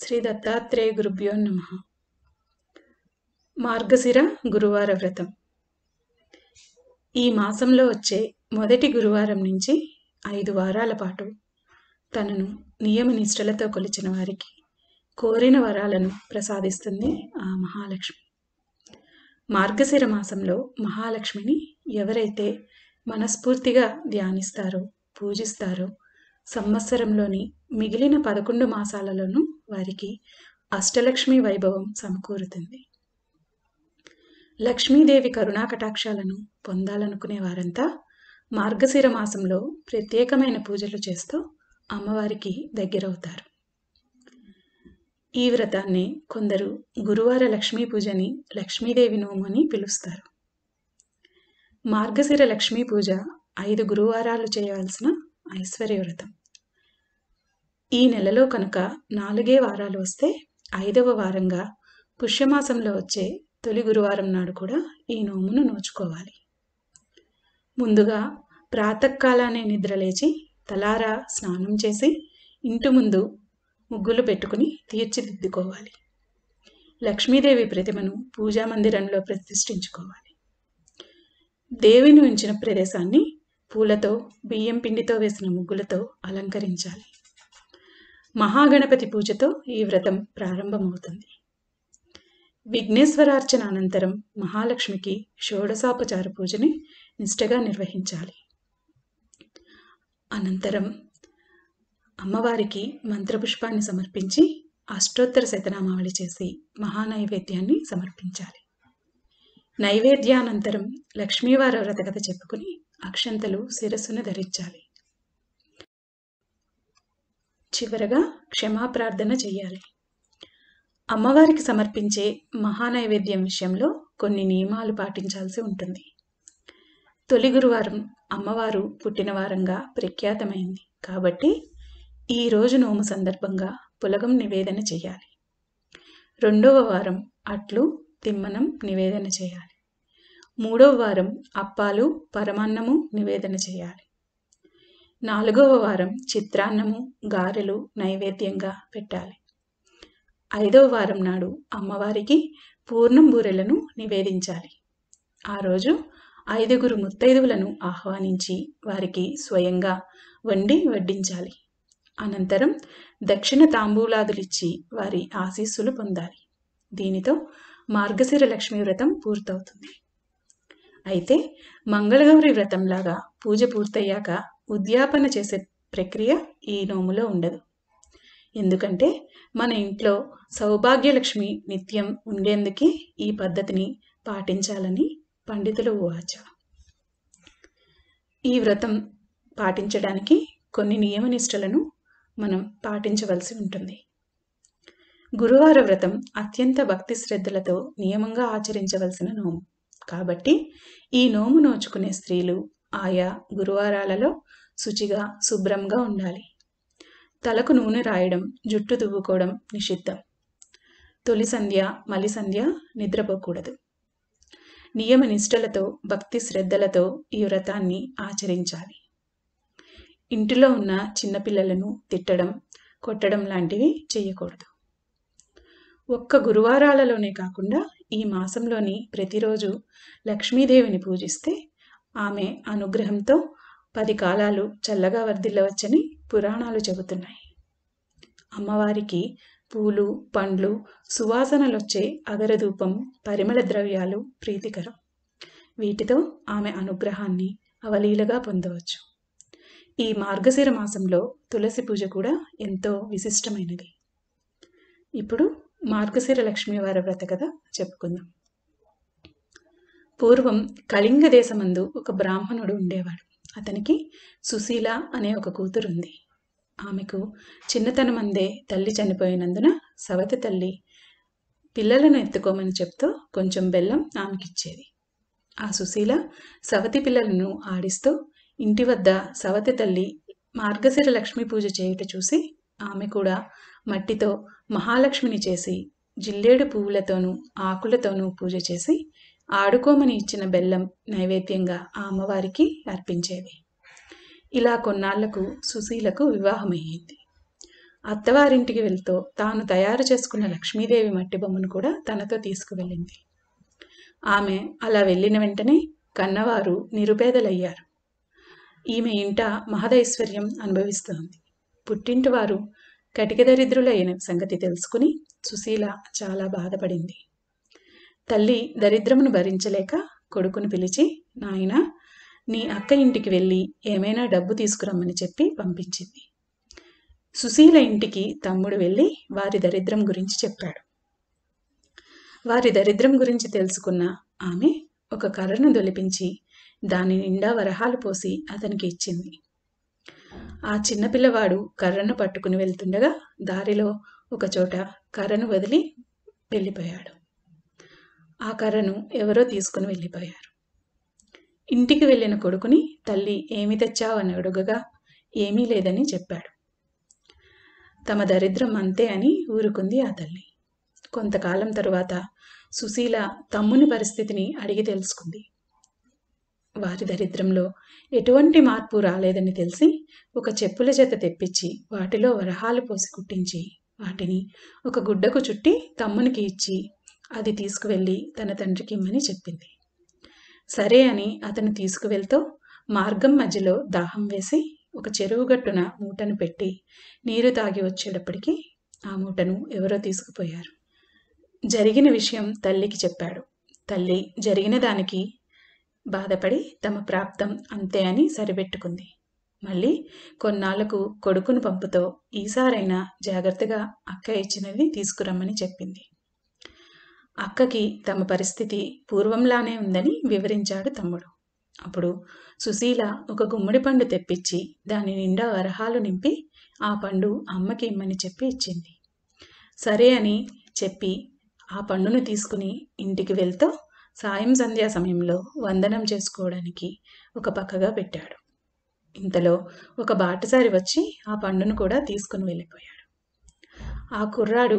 శ్రీ దత్తాత్రేయ గురుభ్యో నమ మార్గశిర గురువార వ్రతం ఈ మాసంలో వచ్చే మొదటి గురువారం నుంచి ఐదు వారాల పాటు తనను నియమ నిష్టలతో కొలిచిన వారికి కోరిన వరాలను ప్రసాదిస్తుంది ఆ మహాలక్ష్మి మార్గశిర మాసంలో మహాలక్ష్మిని ఎవరైతే మనస్ఫూర్తిగా ధ్యానిస్తారో పూజిస్తారో సంవత్సరంలోని మిగిలిన పదకొండు మాసాలలోనూ వారికి అష్టలక్ష్మి వైభవం సమకూరుతుంది లక్ష్మీదేవి కరుణా కటాక్షాలను పొందాలనుకునే వారంతా మార్గశిర మాసంలో ప్రత్యేకమైన పూజలు చేస్తూ అమ్మవారికి దగ్గరవుతారు ఈ వ్రతాన్ని కొందరు గురువార లక్ష్మీ పూజని లక్ష్మీదేవి నోము అని పిలుస్తారు మార్గశిర లక్ష్మీ పూజ ఐదు గురువారాలు చేయవలసిన ఐశ్వర్య వ్రతం ఈ నెలలో కనుక నాలుగే వారాలు వస్తే ఐదవ వారంగా పుష్యమాసంలో వచ్చే తొలి గురువారం నాడు కూడా ఈ నోమును నోచుకోవాలి ముందుగా ప్రాతకాలానే నిద్రలేచి తలారా స్నానం చేసి ఇంటి ముందు ముగ్గులు పెట్టుకుని తీర్చిదిద్దుకోవాలి లక్ష్మీదేవి ప్రతిమను పూజా మందిరంలో ప్రతిష్ఠించుకోవాలి దేవిని ఉంచిన ప్రదేశాన్ని పూలతో బియ్యం పిండితో వేసిన ముగ్గులతో అలంకరించాలి మహాగణపతి పూజతో ఈ వ్రతం ప్రారంభమవుతుంది విఘ్నేశ్వరార్చన అనంతరం మహాలక్ష్మికి షోడసాపచార పూజని నిష్టగా నిర్వహించాలి అనంతరం అమ్మవారికి మంత్రపుష్పాన్ని సమర్పించి అష్టోత్తర శతనామావళి చేసి మహానైవేద్యాన్ని సమర్పించాలి నైవేద్యానంతరం లక్ష్మీవార వ్రతకథ చెప్పుకుని అక్షంతలు శిరస్సును ధరించాలి చివరగా క్షమాప్రార్థన చెయ్యాలి అమ్మవారికి సమర్పించే మహానైవేద్యం విషయంలో కొన్ని నియమాలు పాటించాల్సి ఉంటుంది తొలి గురువారం అమ్మవారు పుట్టినవారంగా ప్రఖ్యాతమైంది కాబట్టి ఈ రోజు నోము సందర్భంగా పులగం నివేదన చేయాలి రెండవ వారం అట్లు తిమ్మనం నివేదన చేయాలి మూడవ వారం అప్పాలు పరమాన్నము నివేదన చేయాలి నాలుగవ వారం చిత్రాన్నము గారెలు నైవేద్యంగా పెట్టాలి ఐదవ వారం నాడు అమ్మవారికి పూర్ణం బూరెలను నివేదించాలి ఆ రోజు ఐదుగురు ముత్తైదువులను ఆహ్వానించి వారికి స్వయంగా వండి వడ్డించాలి అనంతరం దక్షిణ తాంబూలాదులిచ్చి వారి ఆశీస్సులు పొందాలి దీనితో మార్గశిర లక్ష్మీ వ్రతం పూర్తవుతుంది అయితే మంగళగౌరి వ్రతంలాగా పూజ పూర్తయ్యాక ఉద్యాపన చేసే ప్రక్రియ ఈ నోములో ఉండదు ఎందుకంటే మన ఇంట్లో సౌభాగ్యలక్ష్మి నిత్యం ఉండేందుకే ఈ పద్ధతిని పాటించాలని పండితుల ఊహాచ ఈ వ్రతం పాటించడానికి కొన్ని నియమనిష్టలను మనం పాటించవలసి ఉంటుంది గురువార వ్రతం అత్యంత భక్తి శ్రద్ధలతో నియమంగా ఆచరించవలసిన నోము కాబట్టి ఈ నోము నోచుకునే స్త్రీలు ఆయా గురువారాలలో శుచిగా శుభ్రంగా ఉండాలి తలకు నూనె రాయడం జుట్టు దువ్వుకోవడం నిషిద్ధం తొలి సంధ్య మలి సంధ్య నిద్రపోకూడదు నియమ నిష్టలతో భక్తి శ్రద్ధలతో ఈ వ్రతాన్ని ఆచరించాలి ఇంటిలో ఉన్న చిన్నపిల్లలను తిట్టడం కొట్టడం లాంటివి చేయకూడదు ఒక్క గురువారాలలోనే కాకుండా ఈ మాసంలోని ప్రతిరోజు లక్ష్మీదేవిని పూజిస్తే ఆమె అనుగ్రహంతో పది కాలాలు చల్లగా వర్ధిల్లవచ్చని పురాణాలు చెబుతున్నాయి అమ్మవారికి పూలు పండ్లు సువాసనలొచ్చే అగరధూపం పరిమళ ద్రవ్యాలు ప్రీతికరం వీటితో ఆమె అనుగ్రహాన్ని అవలీలగా పొందవచ్చు ఈ మార్గశిర మాసంలో తులసి పూజ కూడా ఎంతో విశిష్టమైనది ఇప్పుడు మార్గశిర లక్ష్మీవారి వ్రత కథ చెప్పుకుందాం పూర్వం కళింగ దేశమందు ఒక బ్రాహ్మణుడు ఉండేవాడు అతనికి సుశీల అనే ఒక కూతురుంది ఆమెకు చిన్నతనమందే తల్లి చనిపోయినందున సవతి తల్లి పిల్లలను ఎత్తుకోమని చెప్తూ కొంచెం బెల్లం ఆమెకిచ్చేది ఆ సుశీల సవతి పిల్లలను ఆడిస్తూ ఇంటి వద్ద సవతి తల్లి మార్గశిర లక్ష్మీ పూజ చేయుట చూసి ఆమె కూడా మట్టితో మహాలక్ష్మిని చేసి జిల్లేడు పువ్వులతోనూ ఆకులతోనూ పూజ చేసి ఆడుకోమని ఇచ్చిన బెల్లం నైవేద్యంగా ఆ అమ్మవారికి అర్పించేది ఇలా కొన్నాళ్లకు సుశీలకు వివాహమయ్యింది అత్తవారింటికి వెళ్తూ తాను తయారు చేసుకున్న లక్ష్మీదేవి మట్టి బొమ్మను కూడా తనతో తీసుకువెళ్ళింది ఆమె అలా వెళ్ళిన వెంటనే కన్నవారు నిరుపేదలయ్యారు ఈమె ఇంట మహదైశ్వర్యం అనుభవిస్తోంది పుట్టింటి వారు కటిక దరిద్రులైన సంగతి తెలుసుకుని సుశీల చాలా బాధపడింది తల్లి దరిద్రమును భరించలేక కొడుకును పిలిచి నాయన నీ అక్క ఇంటికి వెళ్ళి ఏమైనా డబ్బు తీసుకురమ్మని చెప్పి పంపించింది సుశీల ఇంటికి తమ్ముడు వెళ్ళి వారి దరిద్రం గురించి చెప్పాడు వారి దరిద్రం గురించి తెలుసుకున్న ఆమె ఒక కర్రను దొలిపించి దాని నిండా వరహాలు పోసి అతనికి ఇచ్చింది ఆ చిన్నపిల్లవాడు కర్రను పట్టుకుని వెళ్తుండగా దారిలో ఒకచోట కర్రను వదిలి వెళ్ళిపోయాడు ఆ కర్రను ఎవరో తీసుకుని వెళ్ళిపోయారు ఇంటికి వెళ్ళిన కొడుకుని తల్లి ఏమి తెచ్చావని అడుగగా ఏమీ లేదని చెప్పాడు తమ దరిద్రం అంతే అని ఊరుకుంది ఆ తల్లి కొంతకాలం తరువాత సుశీల తమ్ముని పరిస్థితిని అడిగి తెలుసుకుంది వారి దరిద్రంలో ఎటువంటి మార్పు రాలేదని తెలిసి ఒక చెప్పుల జత తెప్పించి వాటిలో వరహాలు పోసి కుట్టించి వాటిని ఒక గుడ్డకు చుట్టి తమ్మునికి ఇచ్చి అది తీసుకువెళ్ళి తన తండ్రికి ఇమ్మని చెప్పింది సరే అని అతను తీసుకువెళ్తూ మార్గం మధ్యలో దాహం వేసి ఒక చెరువు గట్టున మూటను పెట్టి నీరు తాగి వచ్చేటప్పటికీ ఆ మూటను ఎవరో తీసుకుపోయారు జరిగిన విషయం తల్లికి చెప్పాడు తల్లి జరిగిన దానికి బాధపడి తమ ప్రాప్తం అంతే అని సరిపెట్టుకుంది మళ్ళీ కొన్నాళ్లకు కొడుకును పంపుతో ఈసారైనా జాగ్రత్తగా అక్క ఇచ్చినవి తీసుకురమ్మని చెప్పింది అక్కకి తమ పరిస్థితి పూర్వంలానే ఉందని వివరించాడు తమ్ముడు అప్పుడు సుశీల ఒక గుమ్మడి పండు తెప్పించి దాని నిండా వరహాలు నింపి ఆ పండు అమ్మకి ఇమ్మని చెప్పి ఇచ్చింది సరే అని చెప్పి ఆ పండును తీసుకుని ఇంటికి వెళ్తూ సాయం సంధ్యా సమయంలో వందనం చేసుకోవడానికి ఒక పక్కగా పెట్టాడు ఇంతలో ఒక బాటసారి వచ్చి ఆ పండును కూడా తీసుకుని వెళ్ళిపోయాడు ఆ కుర్రాడు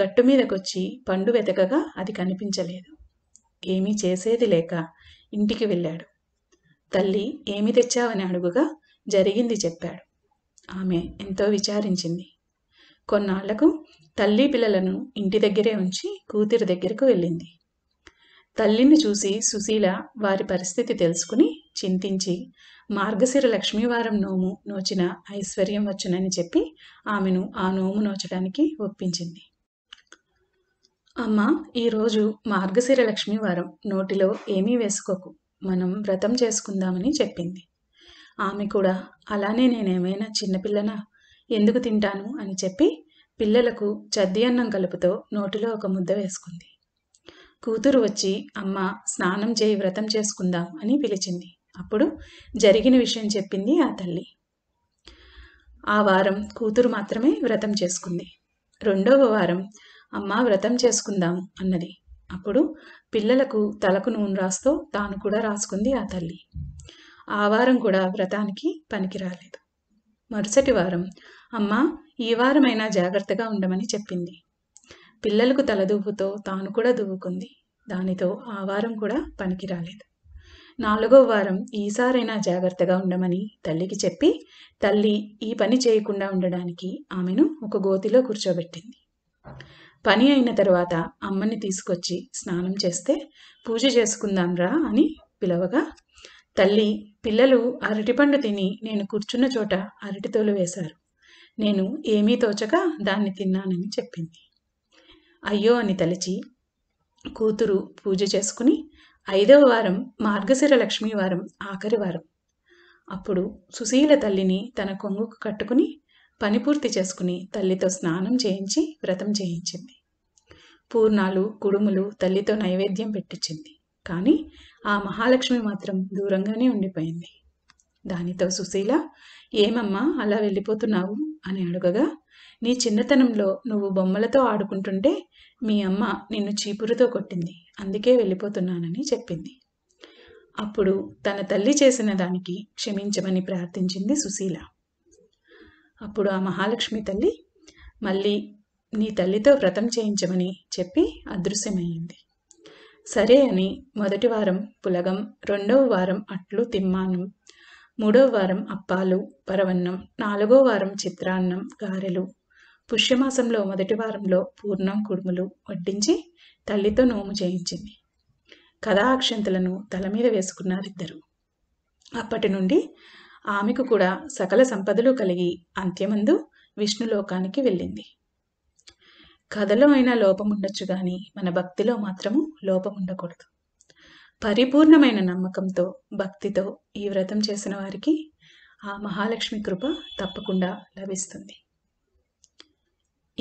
గట్టు మీదకొచ్చి పండు వెతకగా అది కనిపించలేదు ఏమీ చేసేది లేక ఇంటికి వెళ్ళాడు తల్లి ఏమి తెచ్చావని అడుగుగా జరిగింది చెప్పాడు ఆమె ఎంతో విచారించింది కొన్నాళ్లకు తల్లి పిల్లలను ఇంటి దగ్గరే ఉంచి కూతురు దగ్గరకు వెళ్ళింది తల్లిని చూసి సుశీల వారి పరిస్థితి తెలుసుకుని చింతించి మార్గశిర లక్ష్మీవారం నోము నోచిన ఐశ్వర్యం వచ్చునని చెప్పి ఆమెను ఆ నోము నోచడానికి ఒప్పించింది అమ్మ ఈరోజు మార్గశిర లక్ష్మీవారం నోటిలో ఏమీ వేసుకోకు మనం వ్రతం చేసుకుందామని చెప్పింది ఆమె కూడా అలానే నేనేమైనా చిన్నపిల్లనా ఎందుకు తింటాను అని చెప్పి పిల్లలకు చద్ది అన్నం కలుపుతో నోటిలో ఒక ముద్ద వేసుకుంది కూతురు వచ్చి అమ్మ స్నానం చేయి వ్రతం చేసుకుందాం అని పిలిచింది అప్పుడు జరిగిన విషయం చెప్పింది ఆ తల్లి ఆ వారం కూతురు మాత్రమే వ్రతం చేసుకుంది రెండవ వారం అమ్మ వ్రతం చేసుకుందాం అన్నది అప్పుడు పిల్లలకు తలకు నూనె రాస్తూ తాను కూడా రాసుకుంది ఆ తల్లి ఆ వారం కూడా వ్రతానికి పనికి రాలేదు మరుసటి వారం అమ్మ ఈ వారమైనా జాగ్రత్తగా ఉండమని చెప్పింది పిల్లలకు తల తాను కూడా దువ్వుకుంది దానితో ఆ వారం కూడా పనికి రాలేదు నాలుగో వారం ఈసారైనా జాగ్రత్తగా ఉండమని తల్లికి చెప్పి తల్లి ఈ పని చేయకుండా ఉండడానికి ఆమెను ఒక గోతిలో కూర్చోబెట్టింది పని అయిన తర్వాత అమ్మని తీసుకొచ్చి స్నానం చేస్తే పూజ చేసుకుందాంరా అని పిలవగా తల్లి పిల్లలు అరటిపండు తిని నేను కూర్చున్న చోట అరటితోలు వేశారు నేను ఏమీ తోచక దాన్ని తిన్నానని చెప్పింది అయ్యో అని తలిచి కూతురు పూజ చేసుకుని ఐదవ వారం మార్గశిర లక్ష్మి వారం ఆఖరి వారం అప్పుడు సుశీల తల్లిని తన కొంగుకు కట్టుకుని పని పూర్తి చేసుకుని తల్లితో స్నానం చేయించి వ్రతం చేయించింది పూర్ణాలు కుడుములు తల్లితో నైవేద్యం పెట్టించింది కానీ ఆ మహాలక్ష్మి మాత్రం దూరంగానే ఉండిపోయింది దానితో సుశీల ఏమమ్మా అలా వెళ్ళిపోతున్నావు అని అడుగగా నీ చిన్నతనంలో నువ్వు బొమ్మలతో ఆడుకుంటుంటే మీ అమ్మ నిన్ను చీపురుతో కొట్టింది అందుకే వెళ్ళిపోతున్నానని చెప్పింది అప్పుడు తన తల్లి చేసిన దానికి క్షమించమని ప్రార్థించింది సుశీల అప్పుడు ఆ మహాలక్ష్మి తల్లి మళ్ళీ నీ తల్లితో వ్రతం చేయించమని చెప్పి అదృశ్యమయ్యింది సరే అని మొదటి వారం పులగం రెండవ వారం అట్లు తిమ్మానం మూడో వారం అప్పాలు పరవన్నం నాలుగో వారం చిత్రాన్నం గారెలు పుష్యమాసంలో మొదటి వారంలో పూర్ణం కుడుములు వడ్డించి తల్లితో నోము చేయించింది కథా అక్షంతలను తల మీద వేసుకున్నారిద్దరు అప్పటి నుండి ఆమెకు కూడా సకల సంపదలు కలిగి అంత్యమందు విష్ణులోకానికి వెళ్ళింది కథలో అయినా లోపముండొచ్చు గాని మన భక్తిలో మాత్రము లోపముండకూడదు పరిపూర్ణమైన నమ్మకంతో భక్తితో ఈ వ్రతం చేసిన వారికి ఆ మహాలక్ష్మి కృప తప్పకుండా లభిస్తుంది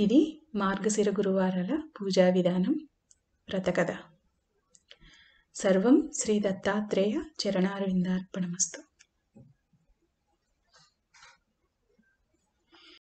ఇది మార్గశిర గురువారాల పూజా విధానం వ్రతకథ సర్వం శ్రీ దత్తాత్రేయ చరణారవిందార్పణమస్తు